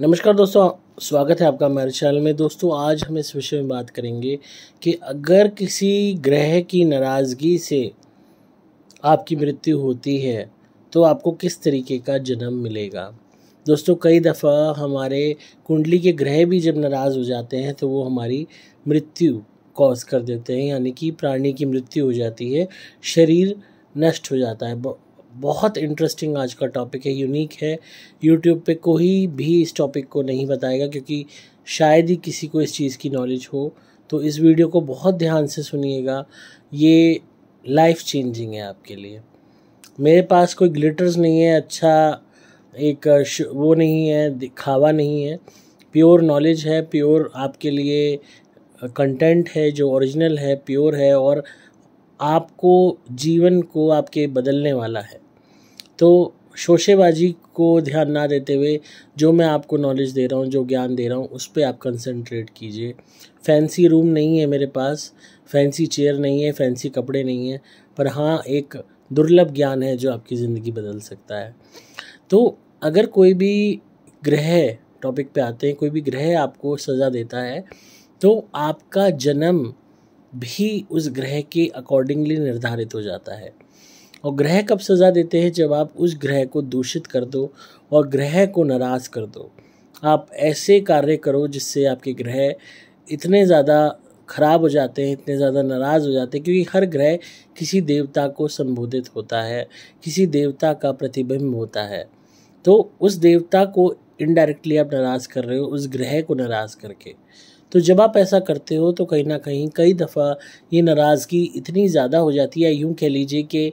नमस्कार दोस्तों स्वागत है आपका हमारे चैनल में दोस्तों आज हम इस विषय में बात करेंगे कि अगर किसी ग्रह की नाराज़गी से आपकी मृत्यु होती है तो आपको किस तरीके का जन्म मिलेगा दोस्तों कई दफ़ा हमारे कुंडली के ग्रह भी जब नाराज़ हो जाते हैं तो वो हमारी मृत्यु कॉज कर देते हैं यानी कि प्राणी की मृत्यु हो जाती है शरीर नष्ट हो जाता है बहुत इंटरेस्टिंग आज का टॉपिक है यूनिक है यूट्यूब पे कोई भी इस टॉपिक को नहीं बताएगा क्योंकि शायद ही किसी को इस चीज़ की नॉलेज हो तो इस वीडियो को बहुत ध्यान से सुनिएगा ये लाइफ चेंजिंग है आपके लिए मेरे पास कोई ग्लिटर्स नहीं है अच्छा एक वो नहीं है दिखावा नहीं है प्योर नॉलेज है प्योर आपके लिए कंटेंट है जो ओरिजिनल है प्योर है और आपको जीवन को आपके बदलने वाला है तो शोशेबाजी को ध्यान ना देते हुए जो मैं आपको नॉलेज दे रहा हूँ जो ज्ञान दे रहा हूँ उस पर आप कंसनट्रेट कीजिए फैंसी रूम नहीं है मेरे पास फैंसी चेयर नहीं है फैंसी कपड़े नहीं हैं पर हाँ एक दुर्लभ ज्ञान है जो आपकी ज़िंदगी बदल सकता है तो अगर कोई भी ग्रह टॉपिक पे आते हैं कोई भी ग्रह आपको सज़ा देता है तो आपका जन्म भी उस ग्रह के अकॉर्डिंगली निर्धारित हो जाता है और ग्रह कब सज़ा देते हैं जब आप उस ग्रह को दूषित कर दो और ग्रह को नाराज़ कर दो आप ऐसे कार्य करो जिससे आपके ग्रह इतने ज़्यादा खराब हो जाते हैं इतने ज़्यादा नाराज़ हो जाते हैं क्योंकि हर ग्रह किसी देवता को संबोधित होता है किसी देवता का प्रतिबिंब होता है तो उस देवता को इनडायरेक्टली आप नाराज़ कर रहे हो उस ग्रह को नाराज़ करके तो जब आप ऐसा करते हो तो कहीं ना कहीं कई दफ़ा ये नाराज़गी इतनी ज़्यादा हो जाती है यूँ कह लीजिए कि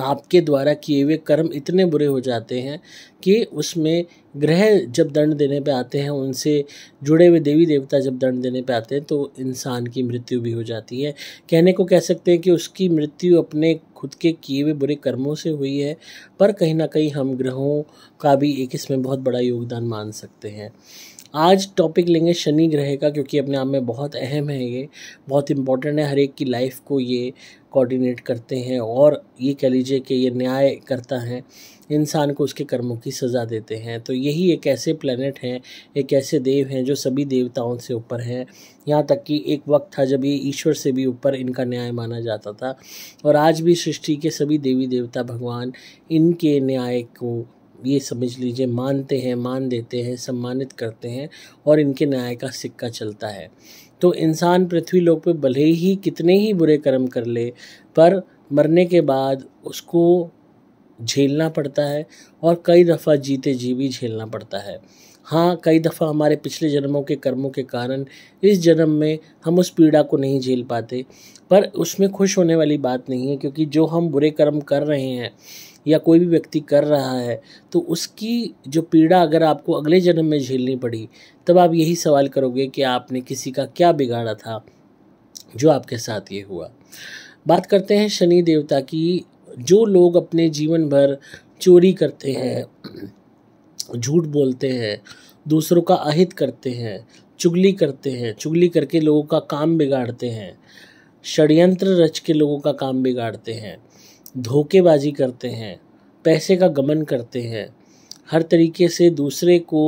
आपके द्वारा किए हुए कर्म इतने बुरे हो जाते हैं कि उसमें ग्रह जब दंड देने पे आते हैं उनसे जुड़े हुए देवी देवता जब दंड देने पे आते हैं तो इंसान की मृत्यु भी हो जाती है कहने को कह सकते हैं कि उसकी मृत्यु अपने खुद के किए हुए बुरे कर्मों से हुई है पर कहीं ना कहीं हम ग्रहों का भी एक इसमें बहुत बड़ा योगदान मान सकते हैं आज टॉपिक लेंगे शनि ग्रह का क्योंकि अपने आप में बहुत अहम है ये बहुत इम्पॉर्टेंट है हर एक की लाइफ को ये कोऑर्डिनेट करते हैं और ये कह लीजिए कि ये न्याय करता है इंसान को उसके कर्मों की सज़ा देते हैं तो यही एक ऐसे प्लेनेट हैं एक ऐसे देव हैं जो सभी देवताओं से ऊपर हैं यहाँ तक कि एक वक्त था जब ये ईश्वर से भी ऊपर इनका न्याय माना जाता था और आज भी सृष्टि के सभी देवी देवता भगवान इनके न्याय को ये समझ लीजिए मानते हैं मान देते हैं सम्मानित करते हैं और इनके न्याय का सिक्का चलता है तो इंसान पृथ्वी लोक पे भले ही कितने ही बुरे कर्म कर ले पर मरने के बाद उसको झेलना पड़ता है और कई दफ़ा जीते जी भी झेलना पड़ता है हाँ कई दफ़ा हमारे पिछले जन्मों के कर्मों के कारण इस जन्म में हम उस पीड़ा को नहीं झेल पाते पर उसमें खुश होने वाली बात नहीं है क्योंकि जो हम बुरे कर्म कर रहे हैं या कोई भी व्यक्ति कर रहा है तो उसकी जो पीड़ा अगर आपको अगले जन्म में झेलनी पड़ी तब आप यही सवाल करोगे कि आपने किसी का क्या बिगाड़ा था जो आपके साथ ये हुआ बात करते हैं शनि देवता की जो लोग अपने जीवन भर चोरी करते हैं झूठ बोलते हैं दूसरों का अहित करते हैं चुगली करते हैं चुगली करके लोगों का काम बिगाड़ते हैं षड्यंत्र रच के लोगों का काम बिगाड़ते हैं धोखेबाजी करते हैं पैसे का गमन करते हैं हर तरीके से दूसरे को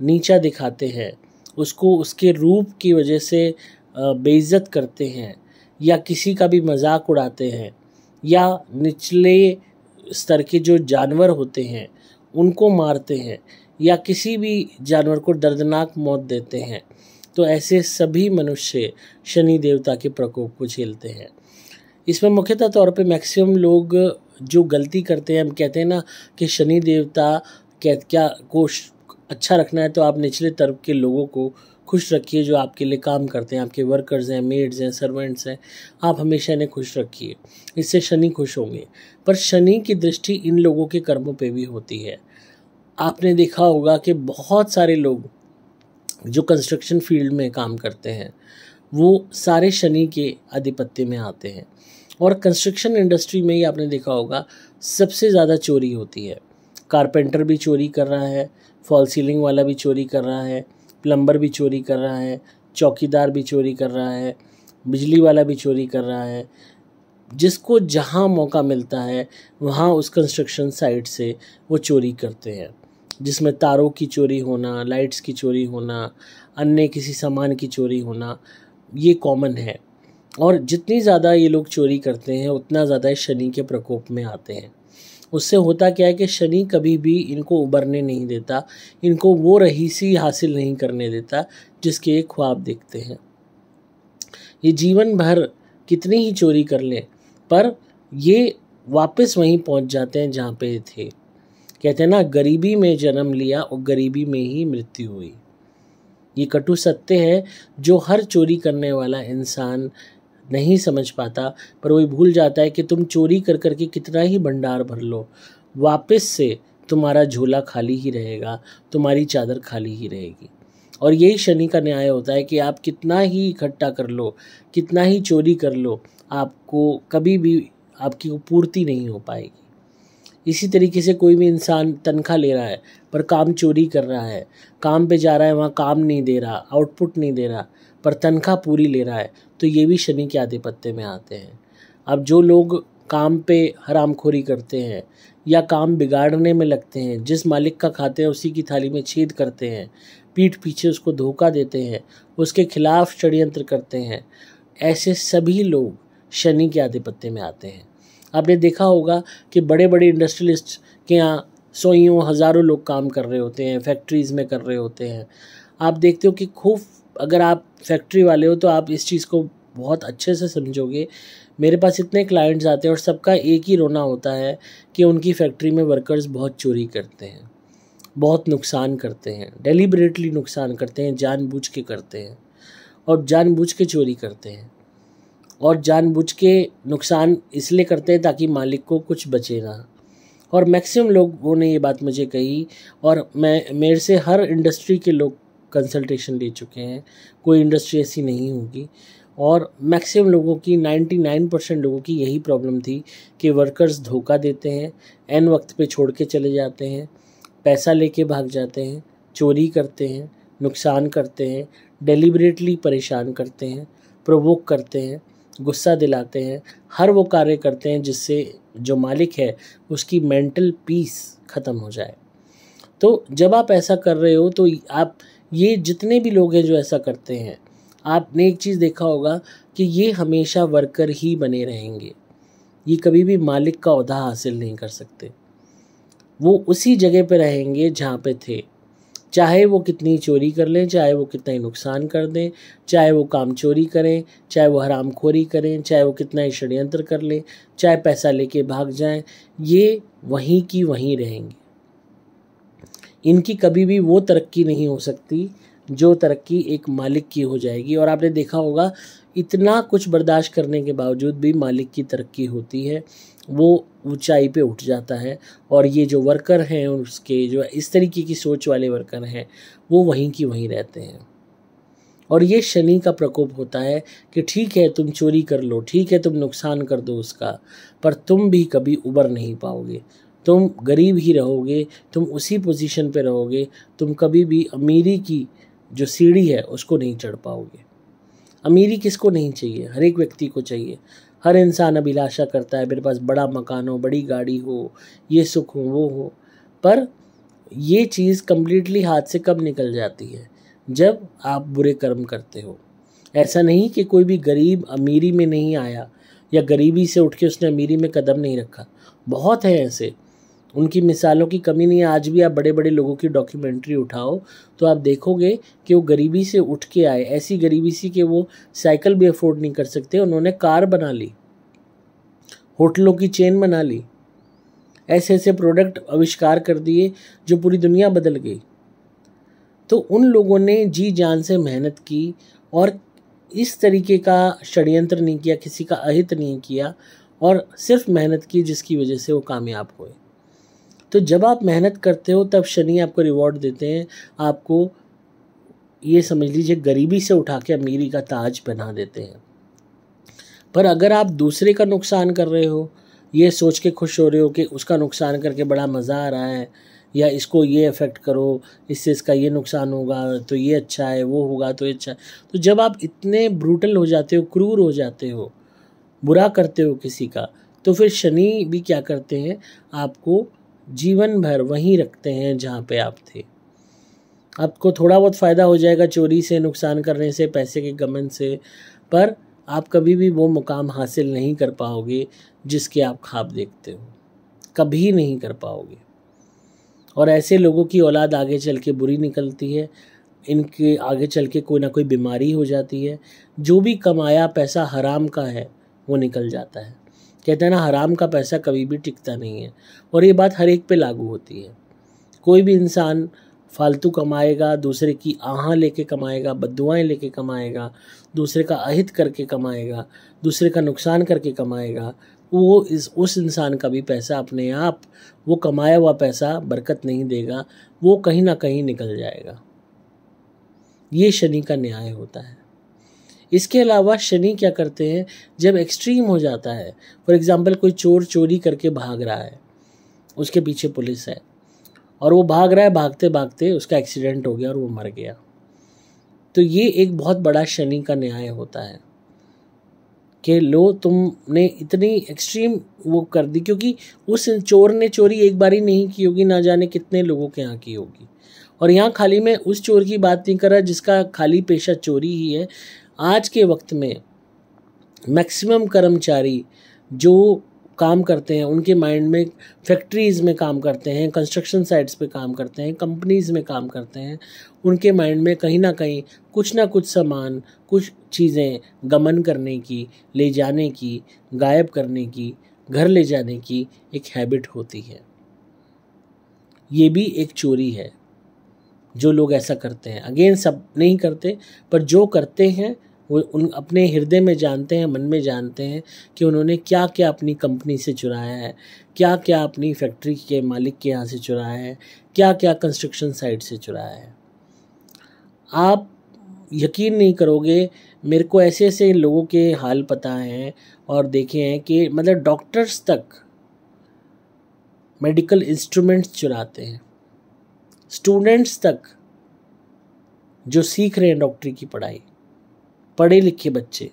नीचा दिखाते हैं उसको उसके रूप की वजह से बेइज्जत करते हैं या किसी का भी मजाक उड़ाते हैं या निचले स्तर के जो जानवर होते हैं उनको मारते हैं या किसी भी जानवर को दर्दनाक मौत देते हैं तो ऐसे सभी मनुष्य शनि देवता के प्रकोप को झेलते हैं इसमें मुख्यतः तौर पे मैक्सिमम लोग जो गलती करते हैं हम कहते हैं ना कि शनि देवता कह क्या कोश अच्छा रखना है तो आप निचले तर्क के लोगों को खुश रखिए जो आपके लिए काम करते हैं आपके वर्कर्स हैं मेड्स हैं सर्वेंट्स हैं आप हमेशा इन्हें खुश रखिए इससे शनि खुश होंगे पर शनि की दृष्टि इन लोगों के कर्मों पे भी होती है आपने देखा होगा कि बहुत सारे लोग जो कंस्ट्रक्शन फील्ड में काम करते हैं वो सारे शनि के आधिपत्य में आते हैं और कंस्ट्रक्शन इंडस्ट्री में ही आपने देखा होगा सबसे ज़्यादा चोरी होती है कारपेंटर भी चोरी कर रहा है फॉल सीलिंग वाला भी चोरी कर रहा है प्लम्बर भी चोरी कर रहा है चौकीदार भी चोरी कर रहा है बिजली वाला भी चोरी कर रहा है जिसको जहाँ मौका मिलता है वहाँ उस कंस्ट्रक्शन साइट से वो चोरी करते हैं जिसमें तारों की चोरी होना लाइट्स की चोरी होना अन्य किसी सामान की चोरी होना ये कॉमन है और जितनी ज़्यादा ये लोग चोरी करते हैं उतना ज़्यादा शनि के प्रकोप में आते हैं उससे होता क्या है कि शनि कभी भी इनको उबरने नहीं देता इनको वो रहीसी हासिल नहीं करने देता जिसके ये ख्वाब देखते हैं ये जीवन भर कितनी ही चोरी कर लें पर ये वापस वहीं पहुंच जाते हैं जहाँ पे थे कहते हैं ना गरीबी में जन्म लिया और गरीबी में ही मृत्यु हुई ये कटु सत्य है जो हर चोरी करने वाला इंसान नहीं समझ पाता पर वही भूल जाता है कि तुम चोरी कर करके कितना ही भंडार भर लो वापस से तुम्हारा झोला खाली ही रहेगा तुम्हारी चादर खाली ही रहेगी और यही शनि का न्याय होता है कि आप कितना ही इकट्ठा कर लो कितना ही चोरी कर लो आपको कभी भी आपकी पूर्ति नहीं हो पाएगी इसी तरीके से कोई भी इंसान तनख्वाह ले रहा है पर काम चोरी कर रहा है काम पे जा रहा है वहाँ काम नहीं दे रहा आउटपुट नहीं दे रहा पर तनख्वाह पूरी ले रहा है तो ये भी शनि के आधिपत्य में आते हैं अब जो लोग काम पे हरामखोरी करते हैं या काम बिगाड़ने में लगते हैं जिस मालिक का खाते हैं उसी की थाली में छेद करते हैं पीठ पीछे उसको धोखा देते हैं उसके खिलाफ षड्यंत्र करते हैं ऐसे सभी लोग शनि के आधिपत्य में आते हैं आपने देखा होगा कि बड़े बड़े इंडस्ट्रियलिस्ट के यहाँ सौ हज़ारों लोग काम कर रहे होते हैं फैक्ट्रीज़ में कर रहे होते हैं आप देखते हो कि खूब अगर आप फैक्ट्री वाले हो तो आप इस चीज़ को बहुत अच्छे से समझोगे मेरे पास इतने क्लाइंट्स आते हैं और सबका एक ही रोना होता है कि उनकी फैक्ट्री में वर्कर्स बहुत चोरी करते हैं बहुत नुकसान करते हैं डेलीबरेटली नुकसान करते हैं जानबूझ के करते हैं और जानबूझ के चोरी करते हैं और जानबूझ के नुकसान इसलिए करते हैं ताकि मालिक को कुछ बचे ना और मैक्सिमम लोगों ने ये बात मुझे कही और मैं मेरे से हर इंडस्ट्री के लोग कंसल्टेशन ले चुके हैं कोई इंडस्ट्री ऐसी नहीं होगी और मैक्सिमम लोगों की 99 परसेंट लोगों की यही प्रॉब्लम थी कि वर्कर्स धोखा देते हैं एन वक्त पे छोड़ के चले जाते हैं पैसा लेके भाग जाते हैं चोरी करते हैं नुकसान करते हैं डेलिबरेटली परेशान करते हैं प्रोवोक करते हैं गुस्सा दिलाते हैं हर वो कार्य करते हैं जिससे जो मालिक है उसकी मेंटल पीस ख़त्म हो जाए तो जब आप ऐसा कर रहे हो तो आप ये जितने भी लोग हैं जो ऐसा करते हैं आपने एक चीज़ देखा होगा कि ये हमेशा वर्कर ही बने रहेंगे ये कभी भी मालिक का अहदा हासिल नहीं कर सकते वो उसी जगह पर रहेंगे जहाँ पे थे चाहे वो कितनी चोरी कर लें चाहे वो कितना ही नुकसान कर दें चाहे वो काम चोरी करें चाहे वो हरामखोरी करें चाहे वो कितना ही षड्यंत्र कर लें चाहे पैसा लेके भाग जाएं ये वहीं की वहीं रहेंगे इनकी कभी भी वो तरक्की नहीं हो सकती जो तरक्की एक मालिक की हो जाएगी और आपने देखा होगा इतना कुछ बर्दाश्त करने के बावजूद भी मालिक की तरक्की होती है वो ऊंचाई पे उठ जाता है और ये जो वर्कर हैं उसके जो इस तरीके की सोच वाले वर्कर हैं वो वहीं की वहीं रहते हैं और ये शनि का प्रकोप होता है कि ठीक है तुम चोरी कर लो ठीक है तुम नुकसान कर दो उसका पर तुम भी कभी उबर नहीं पाओगे तुम गरीब ही रहोगे तुम उसी पोजीशन पे रहोगे तुम कभी भी अमीरी की जो सीढ़ी है उसको नहीं चढ़ पाओगे अमीरी किसको नहीं चाहिए हर एक व्यक्ति को चाहिए हर इंसान अभिलाषा करता है मेरे पास बड़ा मकान हो बड़ी गाड़ी हो ये सुख हो वो हो पर ये चीज़ कम्प्लीटली हाथ से कब निकल जाती है जब आप बुरे कर्म करते हो ऐसा नहीं कि कोई भी गरीब अमीरी में नहीं आया या गरीबी से उठ के उसने अमीरी में कदम नहीं रखा बहुत हैं ऐसे उनकी मिसालों की कमी नहीं है आज भी आप बड़े बड़े लोगों की डॉक्यूमेंट्री उठाओ तो आप देखोगे कि वो गरीबी से उठ के आए ऐसी गरीबी सी कि वो साइकिल भी अफोर्ड नहीं कर सकते उन्होंने कार बना ली होटलों की चेन बना ली ऐसे ऐसे प्रोडक्ट आविष्कार कर दिए जो पूरी दुनिया बदल गई तो उन लोगों ने जी जान से मेहनत की और इस तरीके का षड्यंत्र नहीं किया किसी का अहित नहीं किया और सिर्फ मेहनत की जिसकी वजह से वो कामयाब हुए तो जब आप मेहनत करते हो तब शनि आपको रिवॉर्ड देते हैं आपको ये समझ लीजिए गरीबी से उठा के अमीरी का ताज बना देते हैं पर अगर आप दूसरे का नुकसान कर रहे हो ये सोच के खुश हो रहे हो कि उसका नुकसान करके बड़ा मज़ा आ रहा है या इसको ये इफ़ेक्ट करो इससे इसका ये नुकसान होगा तो ये अच्छा है वो होगा तो ये अच्छा है तो जब आप इतने ब्रूटल हो जाते हो क्रूर हो जाते हो बुरा करते हो किसी का तो फिर शनि भी क्या करते हैं आपको जीवन भर वहीं रखते हैं जहाँ पे आप थे आपको थोड़ा बहुत फ़ायदा हो जाएगा चोरी से नुकसान करने से पैसे के गमन से पर आप कभी भी वो मुकाम हासिल नहीं कर पाओगे जिसके आप ख्वाब देखते हो कभी नहीं कर पाओगे और ऐसे लोगों की औलाद आगे चल के बुरी निकलती है इनके आगे चल के कोई ना कोई बीमारी हो जाती है जो भी कमाया पैसा हराम का है वो निकल जाता है कहते हैं ना हराम का पैसा कभी भी टिकता नहीं है और ये बात हर एक पे लागू होती है कोई भी इंसान फालतू कमाएगा दूसरे की आहाँ लेके कमाएगा बदुआएँ लेके कमाएगा दूसरे का अहित करके कमाएगा दूसरे का नुकसान करके कमाएगा वो इस उस इंसान का भी पैसा अपने आप वो कमाया हुआ पैसा बरकत नहीं देगा वो कहीं ना कहीं निकल जाएगा ये शनि का न्याय होता है इसके अलावा शनि क्या करते हैं जब एक्सट्रीम हो जाता है फॉर एग्ज़ाम्पल कोई चोर चोरी करके भाग रहा है उसके पीछे पुलिस है और वो भाग रहा है भागते भागते उसका एक्सीडेंट हो गया और वो मर गया तो ये एक बहुत बड़ा शनि का न्याय होता है कि लो तुमने इतनी एक्सट्रीम वो कर दी क्योंकि उस चोर ने चोरी एक बार ही नहीं की होगी ना जाने कितने लोगों के यहाँ की होगी और यहाँ खाली मैं उस चोर की बात नहीं कर रहा जिसका खाली पेशा चोरी ही है आज के वक्त में मैक्सिमम कर्मचारी जो काम करते हैं उनके माइंड में फैक्ट्रीज़ में काम करते हैं कंस्ट्रक्शन साइट्स पे काम करते हैं कंपनीज़ में काम करते हैं उनके माइंड में कहीं ना कहीं कुछ ना कुछ सामान कुछ चीज़ें गमन करने की ले जाने की गायब करने की घर ले जाने की एक हैबिट होती है ये भी एक चोरी है जो लोग ऐसा करते हैं अगेन सब नहीं करते पर जो करते हैं वो उन अपने हृदय में जानते हैं मन में जानते हैं कि उन्होंने क्या क्या अपनी कंपनी से चुराया है क्या क्या अपनी फैक्ट्री के मालिक के यहाँ से चुराया है क्या क्या कंस्ट्रक्शन साइट से चुराया है आप यकीन नहीं करोगे मेरे को ऐसे ऐसे लोगों के हाल पता हैं और देखे हैं कि मतलब डॉक्टर्स तक मेडिकल इंस्ट्रूमेंट्स चुराते हैं स्टूडेंट्स तक जो सीख रहे हैं डॉक्टरी की पढ़ाई पढ़े लिखे बच्चे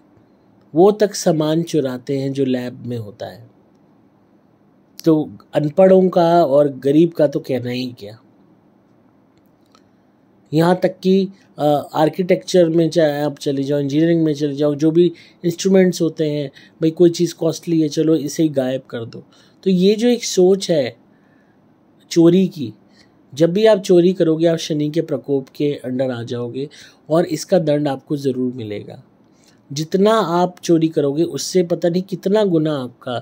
वो तक सामान चुराते हैं जो लैब में होता है तो अनपढ़ों का और गरीब का तो कहना ही क्या यहाँ तक कि आर्किटेक्चर में चाहे आप चले जाओ इंजीनियरिंग में चले जाओ जो भी इंस्ट्रूमेंट्स होते हैं भाई कोई चीज़ कॉस्टली है चलो इसे ही गायब कर दो तो ये जो एक सोच है चोरी की जब भी आप चोरी करोगे आप शनि के प्रकोप के अंडर आ जाओगे और इसका दंड आपको ज़रूर मिलेगा जितना आप चोरी करोगे उससे पता नहीं कितना गुना आपका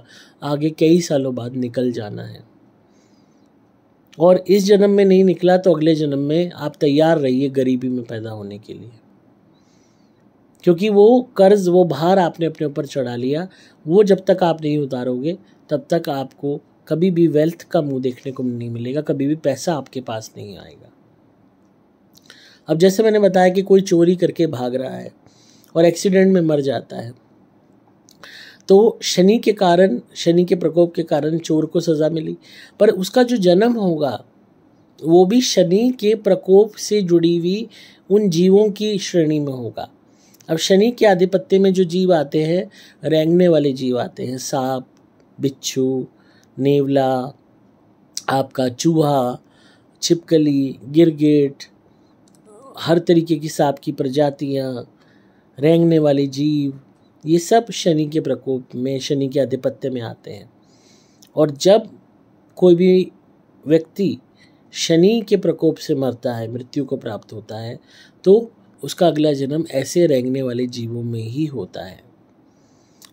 आगे कई सालों बाद निकल जाना है और इस जन्म में नहीं निकला तो अगले जन्म में आप तैयार रहिए गरीबी में पैदा होने के लिए क्योंकि वो कर्ज वो भार आपने अपने ऊपर चढ़ा लिया वो जब तक आप नहीं उतारोगे तब तक आपको कभी भी वेल्थ का मुंह देखने को नहीं मिलेगा कभी भी पैसा आपके पास नहीं आएगा अब जैसे मैंने बताया कि कोई चोरी करके भाग रहा है और एक्सीडेंट में मर जाता है तो शनि के कारण शनि के प्रकोप के कारण चोर को सज़ा मिली पर उसका जो जन्म होगा वो भी शनि के प्रकोप से जुड़ी हुई उन जीवों की श्रेणी में होगा अब शनि के आधिपत्य में जो जीव आते हैं रेंगने वाले जीव आते हैं सांप बिच्छू नेवला आपका चूहा छिपकली गिरगिट हर तरीके की सांप की प्रजातियाँ रेंगने वाले जीव ये सब शनि के प्रकोप में शनि के आधिपत्य में आते हैं और जब कोई भी व्यक्ति शनि के प्रकोप से मरता है मृत्यु को प्राप्त होता है तो उसका अगला जन्म ऐसे रेंगने वाले जीवों में ही होता है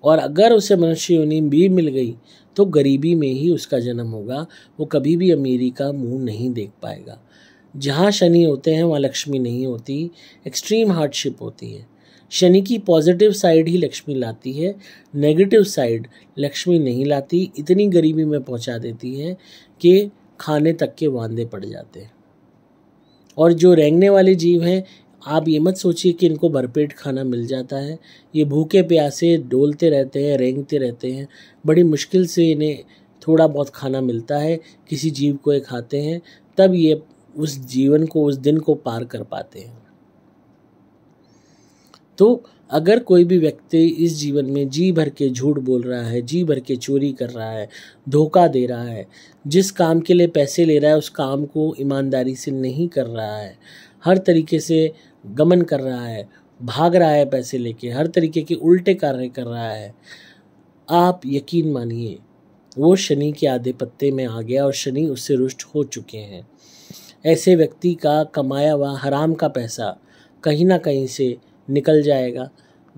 और अगर उसे मनुष्य योनि भी मिल गई तो गरीबी में ही उसका जन्म होगा वो कभी भी अमीरी का मुंह नहीं देख पाएगा जहाँ शनि होते हैं वहाँ लक्ष्मी नहीं होती एक्सट्रीम हार्डशिप होती है शनि की पॉजिटिव साइड ही लक्ष्मी लाती है नेगेटिव साइड लक्ष्मी नहीं लाती इतनी गरीबी में पहुंचा देती है कि खाने तक के वांदे पड़ जाते हैं और जो रेंगने वाले जीव हैं आप ये मत सोचिए कि इनको भरपेट खाना मिल जाता है ये भूखे प्यासे डोलते रहते हैं रेंगते रहते हैं बड़ी मुश्किल से इन्हें थोड़ा बहुत खाना मिलता है किसी जीव को ये खाते हैं तब ये उस जीवन को उस दिन को पार कर पाते हैं तो अगर कोई भी व्यक्ति इस जीवन में जी भर के झूठ बोल रहा है जी भर के चोरी कर रहा है धोखा दे रहा है जिस काम के लिए पैसे ले रहा है उस काम को ईमानदारी से नहीं कर रहा है हर तरीके से गमन कर रहा है भाग रहा है पैसे लेके हर तरीके के उल्टे कार्य कर रहा है आप यकीन मानिए वो शनि के आधे पत्ते में आ गया और शनि उससे रुष्ट हो चुके हैं ऐसे व्यक्ति का कमाया हुआ हराम का पैसा कहीं ना कहीं से निकल जाएगा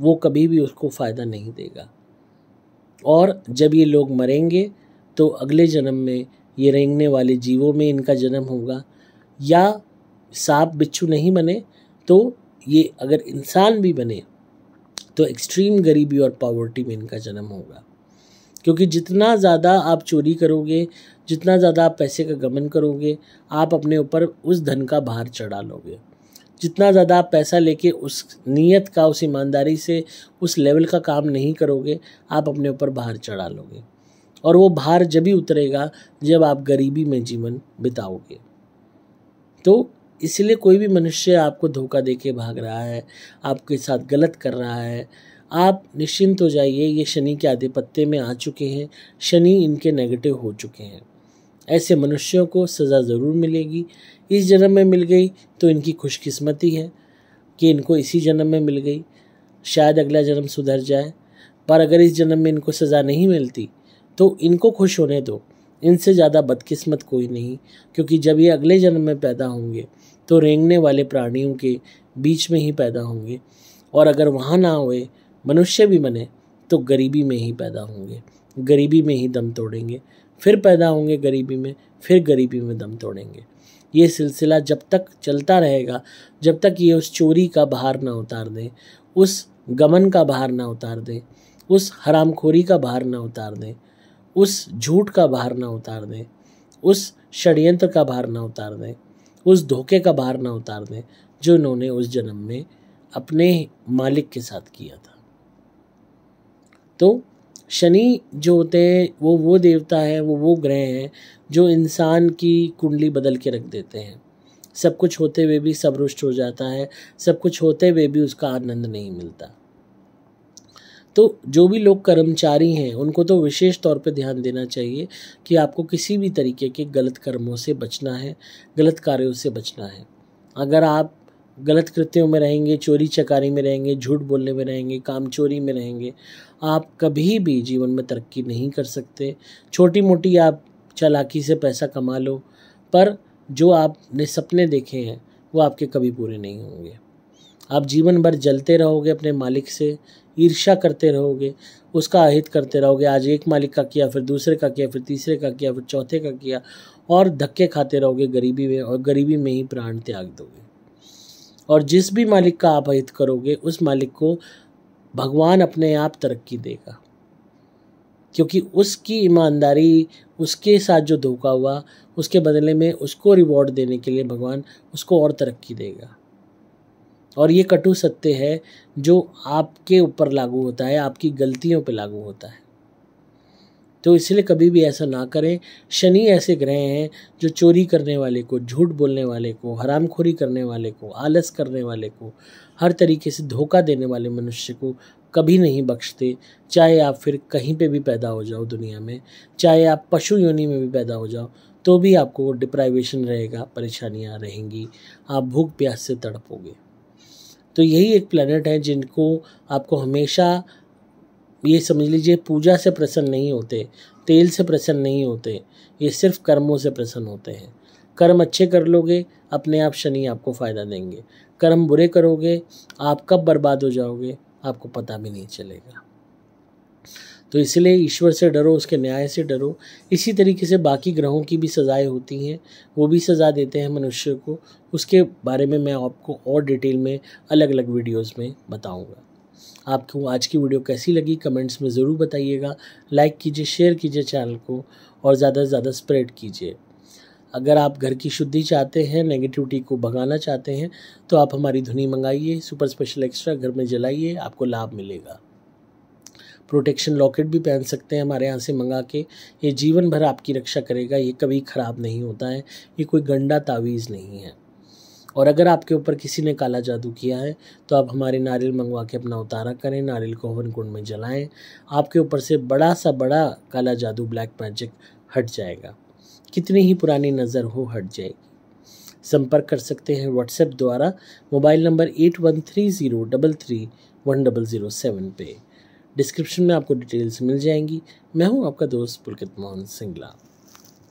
वो कभी भी उसको फ़ायदा नहीं देगा और जब ये लोग मरेंगे तो अगले जन्म में ये रेंगने वाले जीवों में इनका जन्म होगा या सांप बिच्छू नहीं बने तो ये अगर इंसान भी बने तो एक्सट्रीम गरीबी और पावर्टी में इनका जन्म होगा क्योंकि जितना ज़्यादा आप चोरी करोगे जितना ज़्यादा आप पैसे का गमन करोगे आप अपने ऊपर उस धन का भार चढ़ा लोगे जितना ज़्यादा आप पैसा लेके उस नीयत का उस ईमानदारी से उस लेवल का काम नहीं करोगे आप अपने ऊपर भार चढ़ा लोगे और वो भार जब ही उतरेगा जब आप गरीबी में जीवन बिताओगे तो इसलिए कोई भी मनुष्य आपको धोखा दे के भाग रहा है आपके साथ गलत कर रहा है आप निश्चिंत हो जाइए ये शनि के आधिपत्य में आ चुके हैं शनि इनके नेगेटिव हो चुके हैं ऐसे मनुष्यों को सज़ा ज़रूर मिलेगी इस जन्म में मिल गई तो इनकी खुशकिस्मती है कि इनको इसी जन्म में मिल गई शायद अगला जन्म सुधर जाए पर अगर इस जन्म में इनको सज़ा नहीं मिलती तो इनको खुश होने दो इनसे ज़्यादा बदकिस्मत कोई नहीं क्योंकि जब ये अगले जन्म में पैदा होंगे तो रेंगने वाले प्राणियों के बीच में ही पैदा होंगे और अगर वहाँ ना हुए मनुष्य भी बने तो गरीबी में ही पैदा होंगे गरीबी में ही दम तोड़ेंगे फिर पैदा होंगे गरीबी में फिर गरीबी में दम तोड़ेंगे ये सिलसिला जब तक चलता रहेगा जब तक ये उस चोरी का भार ना उतार दें उस गमन का भार ना उतार दें उस हरामखोरी का भार ना उतार दें उस झूठ का बाहर ना उतार दें उस षड्यंत्र का बाहर ना उतार दें उस धोखे का बाहर ना उतार दें जो इन्होंने उस जन्म में अपने मालिक के साथ किया था तो शनि जो होते हैं वो वो देवता है वो वो ग्रह हैं जो इंसान की कुंडली बदल के रख देते हैं सब कुछ होते हुए भी सब रुष्ट हो जाता है सब कुछ होते हुए भी उसका आनंद नहीं मिलता तो जो भी लोग कर्मचारी हैं उनको तो विशेष तौर पे ध्यान देना चाहिए कि आपको किसी भी तरीके के गलत कर्मों से बचना है गलत कार्यों से बचना है अगर आप गलत कृत्यों में रहेंगे चोरी चकारी में रहेंगे झूठ बोलने में रहेंगे काम चोरी में रहेंगे आप कभी भी जीवन में तरक्की नहीं कर सकते छोटी मोटी आप चालाकी से पैसा कमा लो पर जो आपने सपने देखे हैं वो आपके कभी पूरे नहीं होंगे आप जीवन भर जलते रहोगे अपने मालिक से ईर्ष्या करते रहोगे उसका अहित करते रहोगे आज एक मालिक का किया फिर दूसरे का किया फिर तीसरे का किया फिर चौथे का किया और धक्के खाते रहोगे गरीबी में और गरीबी में ही प्राण त्याग दोगे और जिस भी मालिक का आप अहित करोगे उस मालिक को भगवान अपने आप तरक्की देगा क्योंकि उसकी ईमानदारी उसके साथ जो धोखा हुआ उसके बदले में उसको रिवॉर्ड देने के लिए भगवान उसको और तरक्की देगा और ये कटु सत्य है जो आपके ऊपर लागू होता है आपकी गलतियों पे लागू होता है तो इसलिए कभी भी ऐसा ना करें शनि ऐसे ग्रह हैं जो चोरी करने वाले को झूठ बोलने वाले को हरामखोरी करने वाले को आलस करने वाले को हर तरीके से धोखा देने वाले मनुष्य को कभी नहीं बख्शते चाहे आप फिर कहीं पे भी पैदा हो जाओ दुनिया में चाहे आप पशु योनि में भी पैदा हो जाओ तो भी आपको डिप्राइवेशन रहेगा परेशानियाँ रहेंगी आप भूख प्यास से तड़पोगे तो यही एक प्लानट है जिनको आपको हमेशा ये समझ लीजिए पूजा से प्रसन्न नहीं होते तेल से प्रसन्न नहीं होते ये सिर्फ कर्मों से प्रसन्न होते हैं कर्म अच्छे कर लोगे अपने आप शनि आपको फ़ायदा देंगे कर्म बुरे करोगे आप कब बर्बाद हो जाओगे आपको पता भी नहीं चलेगा तो इसलिए ईश्वर से डरो उसके न्याय से डरो इसी तरीके से बाकी ग्रहों की भी सज़ाएँ होती हैं वो भी सज़ा देते हैं मनुष्य को उसके बारे में मैं आपको और डिटेल में अलग अलग वीडियोज़ में बताऊँगा आपको आज की वीडियो कैसी लगी कमेंट्स में ज़रूर बताइएगा लाइक कीजिए शेयर कीजिए चैनल को और ज़्यादा से ज़्यादा स्प्रेड कीजिए अगर आप घर की शुद्धि चाहते हैं नेगेटिविटी को भगाना चाहते हैं तो आप हमारी धुनी मंगाइए सुपर स्पेशल एक्स्ट्रा घर में जलाइए आपको लाभ मिलेगा प्रोटेक्शन लॉकेट भी पहन सकते हैं हमारे यहाँ से मंगा के ये जीवन भर आपकी रक्षा करेगा ये कभी ख़राब नहीं होता है ये कोई गंडा तावीज़ नहीं है और अगर आपके ऊपर किसी ने काला जादू किया है तो आप हमारे नारियल मंगवा के अपना उतारा करें नारियल को हवन कुंड में जलाएं आपके ऊपर से बड़ा सा बड़ा काला जादू ब्लैक मैजिक हट जाएगा कितनी ही पुरानी नज़र हो हट जाएगी संपर्क कर सकते हैं व्हाट्सएप द्वारा mobile number eight one three zero double three one double zero seven पे डिस्क्रिप्शन में आपको डिटेल्स मिल जाएंगी मैं हूँ आपका दोस्त पुलकित मोहन सिंगला